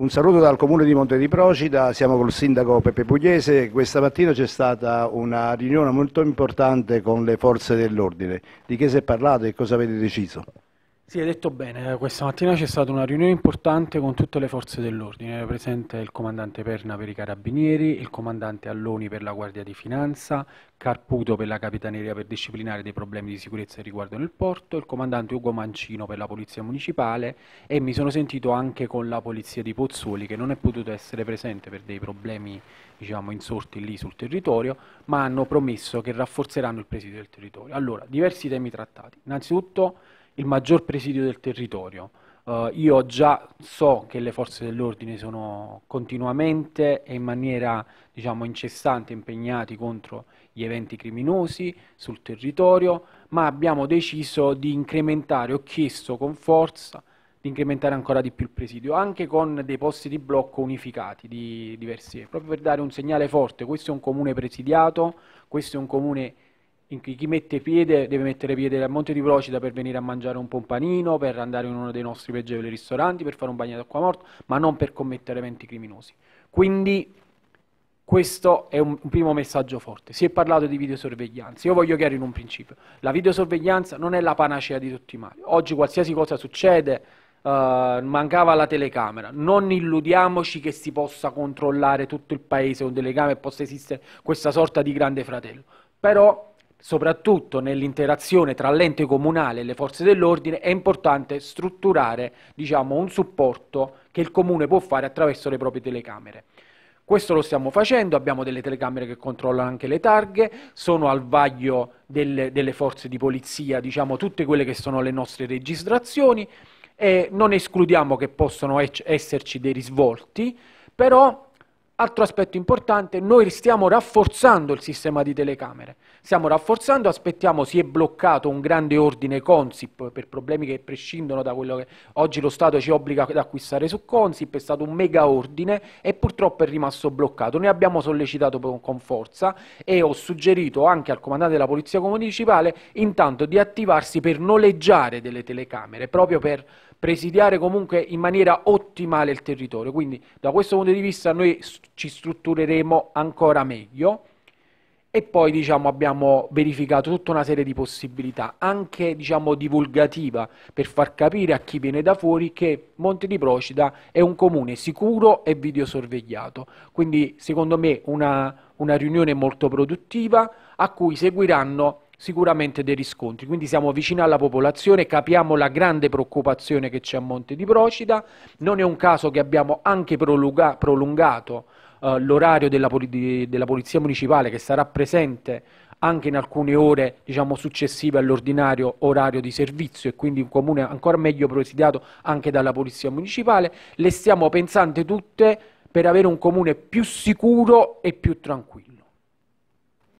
Un saluto dal comune di Monte di Procida, siamo col sindaco Peppe Pugliese. Questa mattina c'è stata una riunione molto importante con le forze dell'ordine. Di che si è parlato e cosa avete deciso? Sì, hai detto bene, eh, questa mattina c'è stata una riunione importante con tutte le forze dell'ordine, era presente il comandante Perna per i carabinieri, il comandante Alloni per la Guardia di Finanza, Carputo per la Capitaneria per disciplinare dei problemi di sicurezza che riguardano il porto, il comandante Ugo Mancino per la Polizia Municipale e mi sono sentito anche con la Polizia di Pozzuoli che non è potuto essere presente per dei problemi diciamo, insorti lì sul territorio, ma hanno promesso che rafforzeranno il presidio del territorio. Allora, diversi temi trattati. Innanzitutto il maggior presidio del territorio. Uh, io già so che le forze dell'ordine sono continuamente e in maniera diciamo, incessante impegnati contro gli eventi criminosi sul territorio, ma abbiamo deciso di incrementare, ho chiesto con forza di incrementare ancora di più il presidio, anche con dei posti di blocco unificati di diversi, proprio per dare un segnale forte, questo è un comune presidiato, questo è un comune in cui chi mette piede deve mettere piede a Monte di Procida per venire a mangiare un pompanino, per andare in uno dei nostri pregevoli ristoranti, per fare un bagno d'acqua morta, ma non per commettere eventi criminosi. Quindi questo è un, primo messaggio forte. Si è parlato di videosorveglianza. Io voglio chiarire un principio. La videosorveglianza non è la panacea di tutti i mali. Oggi qualsiasi cosa succede, Uh, mancava la telecamera. Non illudiamoci che si possa controllare tutto il paese con telecamere e possa esistere questa sorta di grande fratello. Però soprattutto nell'interazione tra l'ente comunale e le forze dell'ordine, è importante strutturare diciamo, un supporto che il comune può fare attraverso le proprie telecamere. Questo lo stiamo facendo, abbiamo delle telecamere che controllano anche le targhe, sono al vaglio delle, delle forze di polizia, diciamo, tutte quelle che sono le nostre registrazioni e non escludiamo che possano esserci dei risvolti, però Altro aspetto importante, noi stiamo rafforzando il sistema di telecamere. Stiamo rafforzando, aspettiamo, si è bloccato un grande ordine Consip per problemi che prescindono da quello che oggi lo Stato ci obbliga ad acquistare su Consip, è stato un mega ordine e purtroppo è rimasto bloccato. Ne abbiamo sollecitato con forza e ho suggerito anche al comandante della Polizia Municipale intanto di attivarsi per noleggiare delle telecamere, proprio per presidiare comunque in maniera ottimale il territorio. Quindi da questo punto di vista noi ci struttureremo ancora meglio e poi diciamo, abbiamo verificato tutta una serie di possibilità, anche diciamo, divulgativa, per far capire a chi viene da fuori che Monte di Procida è un comune sicuro e videosorvegliato. Quindi secondo me una, una riunione molto produttiva a cui seguiranno sicuramente dei riscontri. Quindi siamo vicini alla popolazione, capiamo la grande preoccupazione che c'è a Monte di Procida, non è un caso che abbiamo anche prolunga prolungato eh, l'orario della, della, Polizia Municipale che sarà presente anche in alcune ore diciamo, successive all'ordinario orario di servizio e quindi un comune ancora meglio presidiato anche dalla Polizia Municipale, le stiamo pensando tutte per avere un comune più sicuro e più tranquillo.